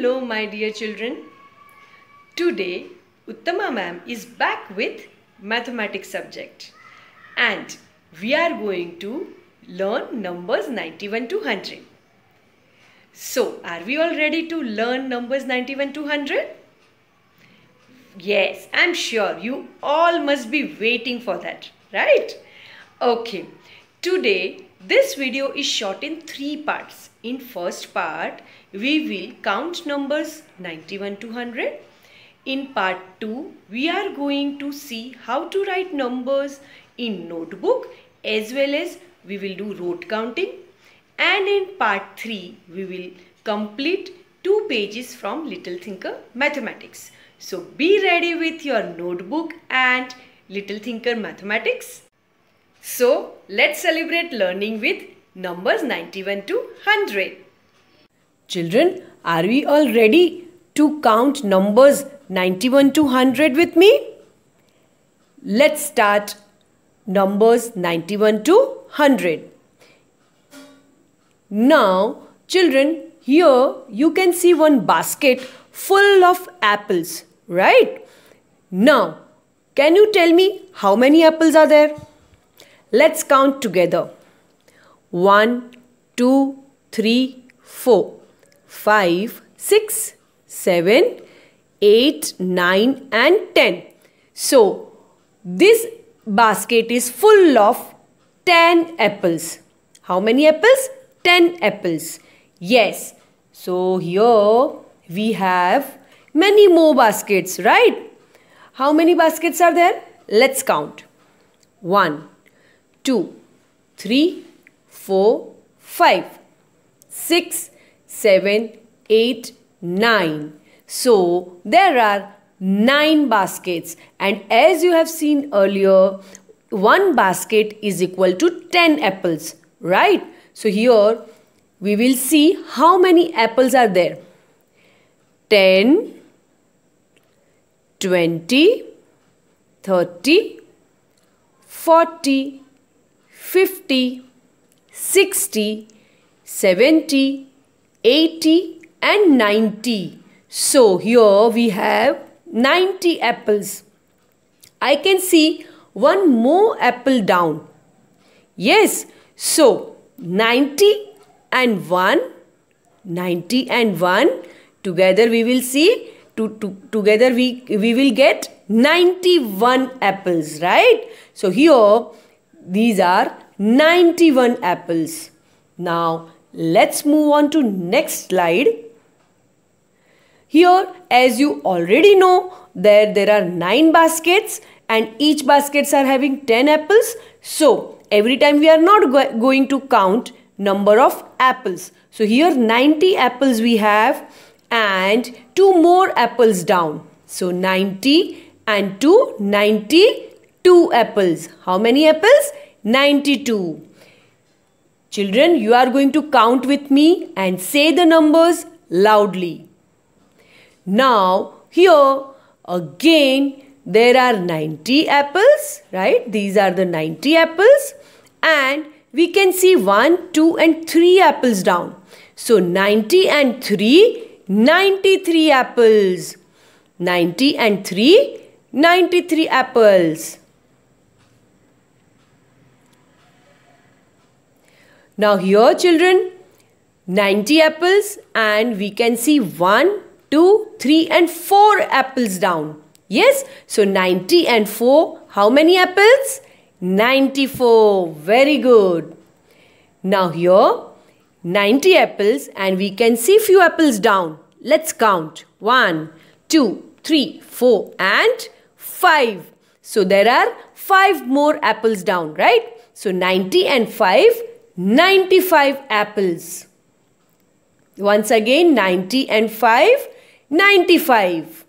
Hello my dear children. Today Uttama ma'am is back with mathematics subject and we are going to learn numbers 91 to 100. So are we all ready to learn numbers 91 to 100? Yes, I'm sure you all must be waiting for that, right? Okay, today this video is shot in three parts. In first part, we will count numbers 91 to 100. In part 2, we are going to see how to write numbers in notebook as well as we will do rote counting. And in part 3, we will complete two pages from Little Thinker Mathematics. So be ready with your notebook and Little Thinker Mathematics. So, let's celebrate learning with numbers 91 to 100. Children, are we all ready to count numbers 91 to 100 with me? Let's start numbers 91 to 100. Now, children, here you can see one basket full of apples, right? Now, can you tell me how many apples are there? Let's count together. 1, 2, 3, 4, 5, 6, 7, 8, 9 and 10. So, this basket is full of 10 apples. How many apples? 10 apples. Yes. So, here we have many more baskets, right? How many baskets are there? Let's count. 1, 2, 3, 4, 5, 6, 7, 8, 9. So there are 9 baskets and as you have seen earlier, one basket is equal to 10 apples, right? So here we will see how many apples are there. 10, 20, 30, 40. 50, 60, 70, 80 and 90. So here we have 90 apples. I can see one more apple down. Yes, so 90 and 1, 90 and 1 together we will see to, to, together we, we will get 91 apples, right? So here these are 91 apples. Now let's move on to next slide. Here as you already know there, there are 9 baskets and each baskets are having 10 apples. So every time we are not go going to count number of apples. So here 90 apples we have and 2 more apples down. So 90 and 2, 90 2 apples. How many apples? 92. Children, you are going to count with me and say the numbers loudly. Now, here again, there are 90 apples, right? These are the 90 apples. And we can see 1, 2 and 3 apples down. So 90 and 3, 93 apples. 90 and 3, 93 apples. Now here children, 90 apples and we can see 1, 2, 3 and 4 apples down. Yes, so 90 and 4, how many apples? 94. Very good. Now here, 90 apples and we can see few apples down. Let's count. 1, 2, 3, 4 and 5. So there are 5 more apples down, right? So 90 and 5, 95 apples. Once again 90 and 5, 95.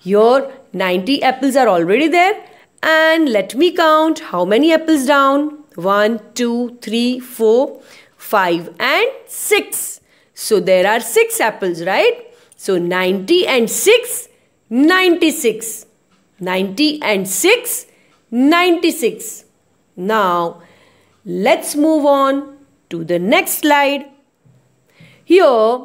Your 90 apples are already there and let me count how many apples down. 1, 2, 3, 4, 5 and 6. So there are 6 apples, right? So 90 and 6, 96. 90 and 6, 96. Now Let's move on to the next slide. Here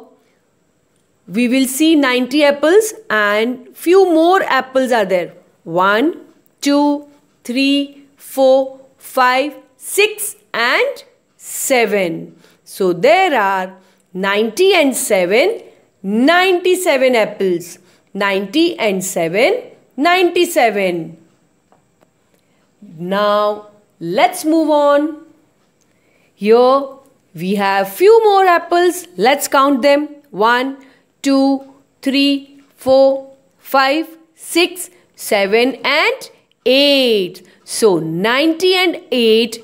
we will see 90 apples and few more apples are there. 1, 2, 3, 4, 5, 6 and 7. So there are 90 and 7, 97 apples. 90 and 7, 97. Now let's move on here we have few more apples. Let's count them. 1, 2, 3, 4, 5, 6, 7 and 8. So 90 and 8.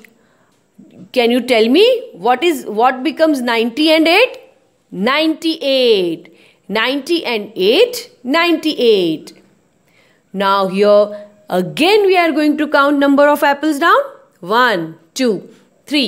Can you tell me what is what becomes 90 and 8? 98. 90 and 8, 98. Now here again we are going to count number of apples down. 1, 2, 3,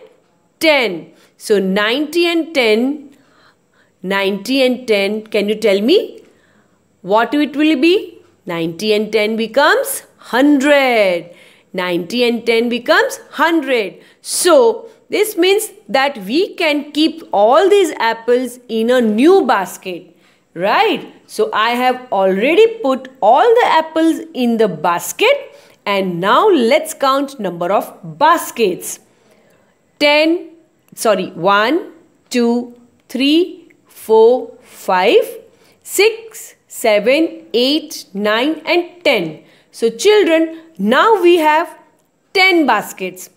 10. So 90 and 10, 90 and 10, can you tell me what it will be? 90 and 10 becomes 100. 90 and 10 becomes 100. So this means that we can keep all these apples in a new basket. Right? So I have already put all the apples in the basket and now let's count number of baskets. 10, sorry 1 2 3 4 5 6 7 8 9 and 10 so children now we have 10 baskets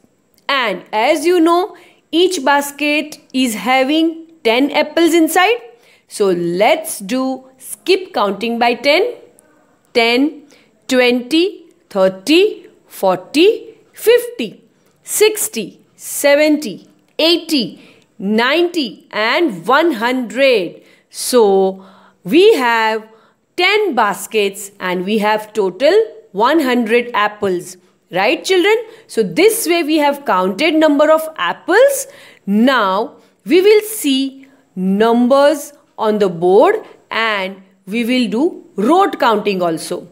and as you know each basket is having 10 apples inside so let's do skip counting by 10 10 20 30 40 50 60 70 80, 90 and 100. So we have 10 baskets and we have total 100 apples. Right children? So this way we have counted number of apples. Now we will see numbers on the board and we will do rote counting also.